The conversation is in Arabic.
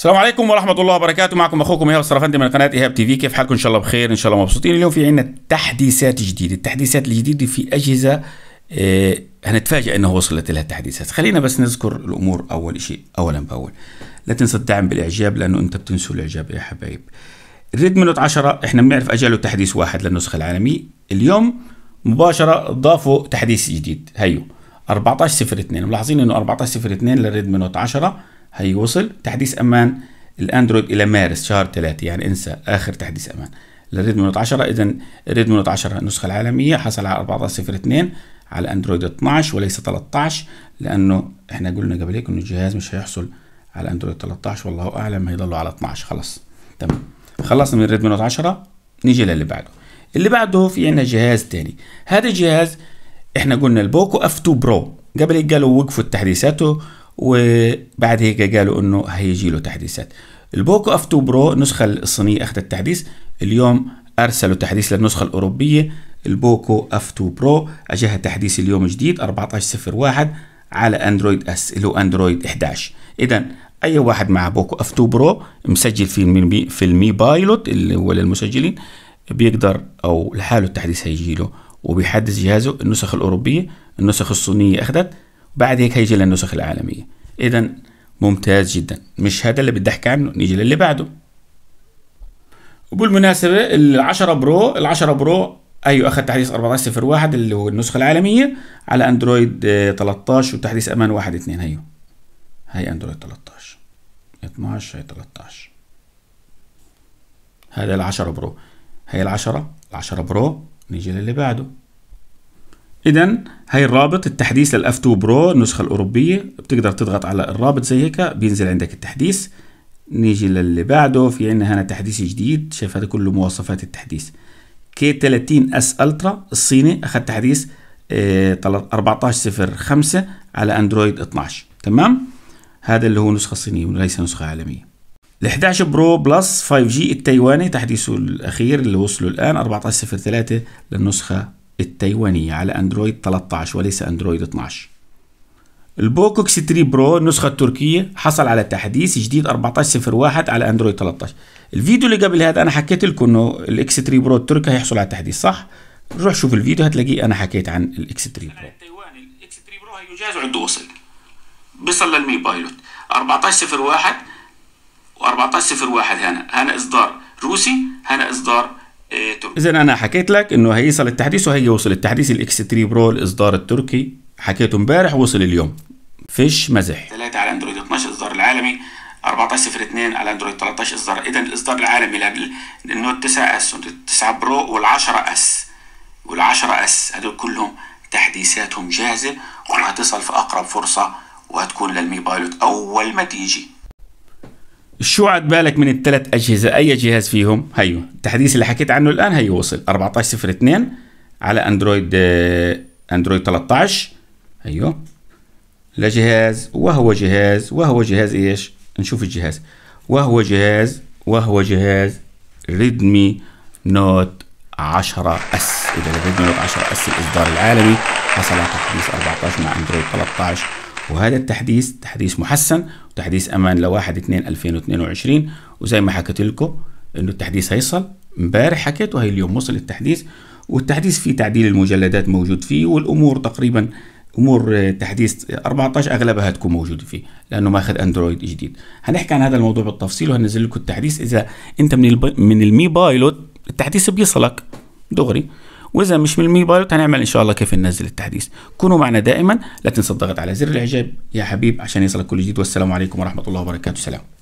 السلام عليكم ورحمه الله وبركاته معكم اخوكم ايهاب السرفندي من قناه ايهاب تي في كيف حالكم ان شاء الله بخير ان شاء الله مبسوطين اليوم في عندنا تحديثات جديده التحديثات الجديده في اجهزه اه هنتفاجئ انه وصلت لها التحديثات خلينا بس نذكر الامور اول شيء اولا باول لا تنسى الدعم بالاعجاب لانه انت بتنسوا الاعجاب يا حبايب الريدمي نوت 10 احنا بنعرف اجله تحديث واحد للنسخه العالميه اليوم مباشره ضافوا تحديث جديد هيو 1402 ملاحظين انه 1402 للريدمي نوت 10 هيوصل تحديث امان الاندرويد الى مارس شهر 3 يعني انسى اخر تحديث امان للريدمي نوت 10 اذا الريدمي نوت 10 النسخه العالميه حصل على 14.02 على اندرويد 12 وليس 13 لانه احنا قلنا قبل هيك انه الجهاز مش هيحصل على اندرويد 13 والله اعلم هيضلوا على 12 خلاص تمام خلصنا من الريدمي نوت 10 نيجي للي بعده اللي بعده في عندنا جهاز تاني هذا الجهاز احنا قلنا البوكو اف 2 برو قبل هيك قالوا وقفوا التحديثات وبعد هيك قالوا انه هيجي له تحديثات البوكو اف 2 برو النسخه الصينيه اخذت تحديث اليوم ارسلوا تحديث للنسخه الاوروبيه البوكو اف 2 برو اجاها تحديث اليوم جديد 1401 على اندرويد اس اللي هو اندرويد 11 اذا اي واحد مع بوكو اف 2 برو مسجل في المي في المي بايلوت اللي هو للمسجلين بيقدر او لحاله التحديث هيجي له وبيحدث جهازه النسخ الاوروبيه النسخ الصينيه اخذت بعد هيك هيجي للنسخ العالمية إذا ممتاز جدا مش هذا اللي بدي أحكي عنه نيجي للي بعده وبالمناسبة العشرة برو العشرة برو ايوه اخذ تحديث 1401 اللي هو النسخه العالميه على اندرويد 13 آه، وتحديث امان 1 2 ايوه هاي اندرويد 13 12 هي 13 هذا العشرة 10 برو هي العشرة 10 10 برو نيجي للي بعده اذا هاي الرابط التحديث للاف 2 برو النسخه الاوروبيه بتقدر تضغط على الرابط زي هيك بينزل عندك التحديث نيجي للي بعده في عندنا هنا تحديث جديد شايف هذا كله مواصفات التحديث كي 30 اس الترا الصيني اخذ تحديث 14.05 آه، على اندرويد 12 تمام هذا اللي هو نسخه صينيه وليس نسخه عالميه ال 11 برو بلس 5 جي التايواني تحديثه الاخير اللي وصله الان 14.03 للنسخه التايوانية على أندرويد 13 وليس أندرويد 12 البوكوكس 3 برو النسخة التركية حصل على تحديث جديد 14.01 على أندرويد 13 الفيديو اللي قبل هذا أنا حكيت لكم إنه الإكس 3 برو التركي هيحصل على تحديث صح؟ روح شوف الفيديو هتلاقيه أنا حكيت عن الإكس 3 برو التايواني الإكس 3 برو جاهز عنده وصل بيصل للمي بايلوت 14.01 و14.01 هنا هنا إصدار روسي هنا إصدار اذا انا حكيت لك انه هيصل التحديث وهي وصل التحديث الاكس 3 برو الاصدار التركي حكيته امبارح وصل اليوم فيش مزح 3 على اندرويد 12 اصدار العالمي 1402 على اندرويد 13 اصدار اذا الاصدار العالمي للنوت 9 اس والنوت 9 برو وال10 اس وال10 اس هدول كلهم تحديثاتهم جاهزه وهتصل في اقرب فرصه وهتكون للمي بايلوت اول ما تيجي شو عاد بالك من الثلاث اجهزه اي جهاز فيهم هيو التحديث اللي حكيت عنه الان هيو وصل 1402 على اندرويد آه، اندرويد 13 هيو لجهاز وهو جهاز وهو جهاز ايش نشوف الجهاز وهو جهاز وهو جهاز ريدمي نوت 10 اس اذا ريدمي نوت 10 اس الاصدار العالمي حصل على تحديث 14 مع اندرويد 13 وهذا التحديث تحديث محسن وتحديث امان لواحد 2 2022 وزي ما حكيت لكم انه التحديث هيصل امبارح حكيت وهي اليوم وصل التحديث والتحديث فيه تعديل المجلدات موجود فيه والامور تقريبا امور تحديث 14 اغلبها تكون موجوده فيه لانه ماخذ اندرويد جديد هنحكي عن هذا الموضوع بالتفصيل وهنزل لكم التحديث اذا انت من الب... من المي بايلوت التحديث بيصلك دغري واذا مش من المي بايلوت هنعمل ان شاء الله كيف ننزل التحديث كونوا معنا دائما لا تنسى الضغط على زر الاعجاب يا حبيب عشان يصلك كل جديد والسلام عليكم ورحمه الله وبركاته سلام